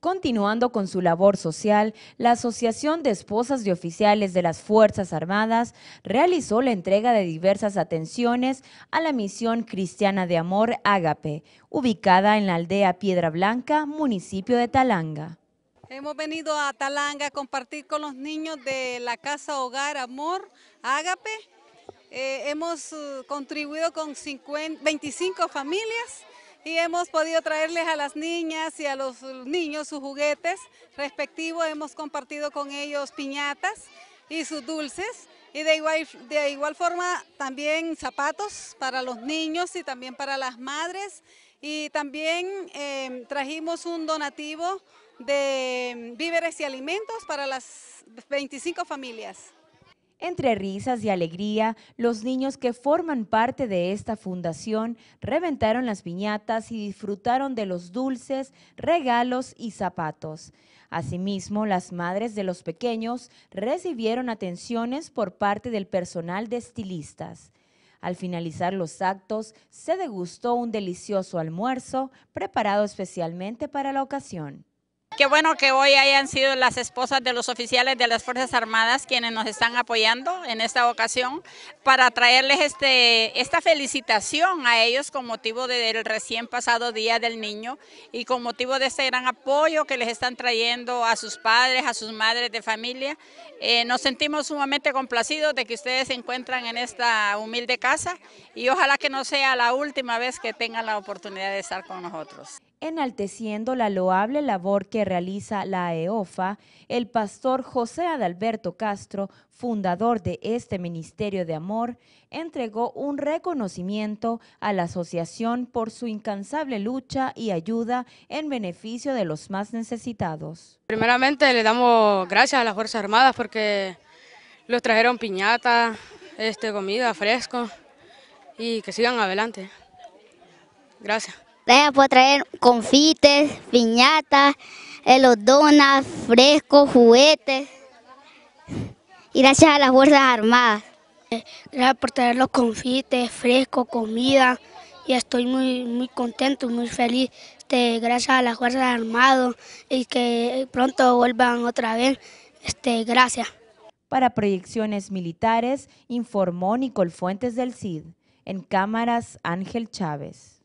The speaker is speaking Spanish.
Continuando con su labor social, la Asociación de Esposas de Oficiales de las Fuerzas Armadas realizó la entrega de diversas atenciones a la misión cristiana de amor Ágape, ubicada en la aldea Piedra Blanca, municipio de Talanga. Hemos venido a Talanga a compartir con los niños de la Casa Hogar Amor Ágape. Eh, hemos eh, contribuido con 25 familias y hemos podido traerles a las niñas y a los niños sus juguetes respectivos, hemos compartido con ellos piñatas y sus dulces y de igual, de igual forma también zapatos para los niños y también para las madres y también em, trajimos un donativo de víveres y alimentos para las 25 familias. Entre risas y alegría, los niños que forman parte de esta fundación reventaron las piñatas y disfrutaron de los dulces, regalos y zapatos. Asimismo, las madres de los pequeños recibieron atenciones por parte del personal de estilistas. Al finalizar los actos, se degustó un delicioso almuerzo preparado especialmente para la ocasión. Qué bueno que hoy hayan sido las esposas de los oficiales de las Fuerzas Armadas quienes nos están apoyando en esta ocasión para traerles este, esta felicitación a ellos con motivo del recién pasado Día del Niño y con motivo de este gran apoyo que les están trayendo a sus padres, a sus madres de familia. Eh, nos sentimos sumamente complacidos de que ustedes se encuentran en esta humilde casa y ojalá que no sea la última vez que tengan la oportunidad de estar con nosotros. Enalteciendo la loable labor que realiza la EOFA, el pastor José Adalberto Castro, fundador de este Ministerio de Amor, entregó un reconocimiento a la asociación por su incansable lucha y ayuda en beneficio de los más necesitados. Primeramente le damos gracias a las Fuerzas Armadas porque los trajeron piñata, este, comida, fresco y que sigan adelante. Gracias. Gracias por traer confites, piñata donas, frescos, juguetes. Y gracias a las Fuerzas Armadas. Gracias por traer los confites, frescos, comida. Y estoy muy, muy contento, muy feliz. gracias a las Fuerzas Armadas y que pronto vuelvan otra vez. Este, gracias. Para proyecciones militares, informó Nicole Fuentes del CID. En cámaras, Ángel Chávez.